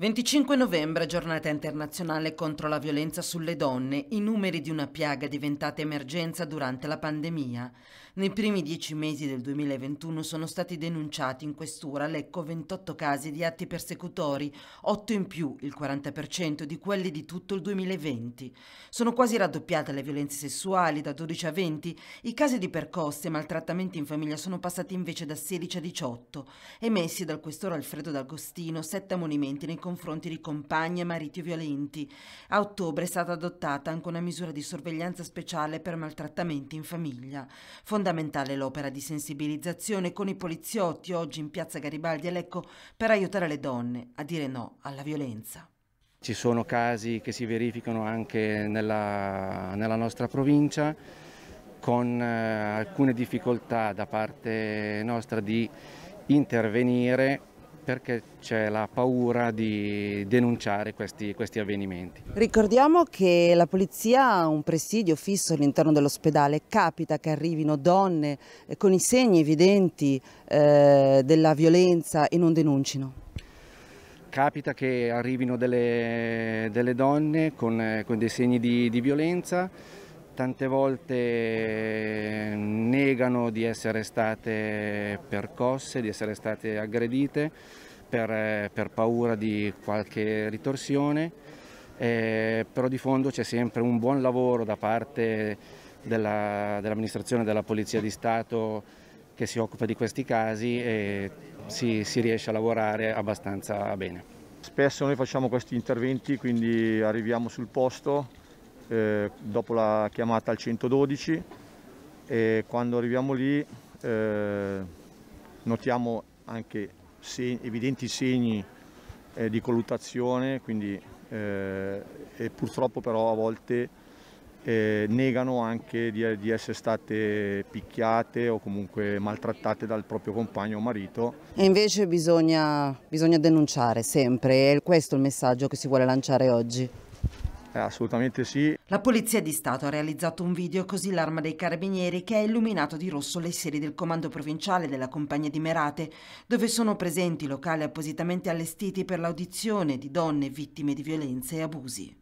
25 novembre, giornata internazionale contro la violenza sulle donne, i numeri di una piaga diventata emergenza durante la pandemia. Nei primi dieci mesi del 2021 sono stati denunciati in questura Lecco 28 casi di atti persecutori, 8 in più, il 40% di quelli di tutto il 2020. Sono quasi raddoppiate le violenze sessuali da 12 a 20, i casi di percosse e maltrattamenti in famiglia sono passati invece da 16 a 18, emessi dal questore Alfredo D'Agostino, 7 ammonimenti nei confronti confronti di compagni e mariti violenti. A ottobre è stata adottata anche una misura di sorveglianza speciale per maltrattamenti in famiglia. Fondamentale l'opera di sensibilizzazione con i poliziotti oggi in piazza Garibaldi e Lecco per aiutare le donne a dire no alla violenza. Ci sono casi che si verificano anche nella, nella nostra provincia con eh, alcune difficoltà da parte nostra di intervenire perché c'è la paura di denunciare questi, questi avvenimenti. Ricordiamo che la polizia ha un presidio fisso all'interno dell'ospedale, capita che arrivino donne eh, con i segni evidenti eh, della violenza e non denunciano? Capita che arrivino delle, delle donne con, eh, con, dei segni di, di violenza, tante volte eh, negano di essere state percosse, di essere state aggredite per, eh, per paura di qualche ritorsione, eh, però di fondo c'è sempre un buon lavoro da parte dell'amministrazione dell della Polizia di Stato che si occupa di questi casi e si, si riesce a lavorare abbastanza bene. Spesso noi facciamo questi interventi, quindi arriviamo sul posto, eh, dopo la chiamata al 112 e quando arriviamo lì eh, notiamo anche se, evidenti segni eh, di colluttazione quindi, eh, e purtroppo però a volte eh, negano anche di, di, essere state picchiate o comunque maltrattate dal proprio compagno o marito. E invece bisogna, bisogna denunciare sempre, è questo il messaggio che si vuole lanciare oggi. Eh, assolutamente sì. La Polizia di Stato ha realizzato un video così l'arma dei carabinieri che ha illuminato di rosso le sedi del comando provinciale della compagnia di Merate, dove sono presenti locali appositamente allestiti per l'audizione di donne vittime di violenze e abusi.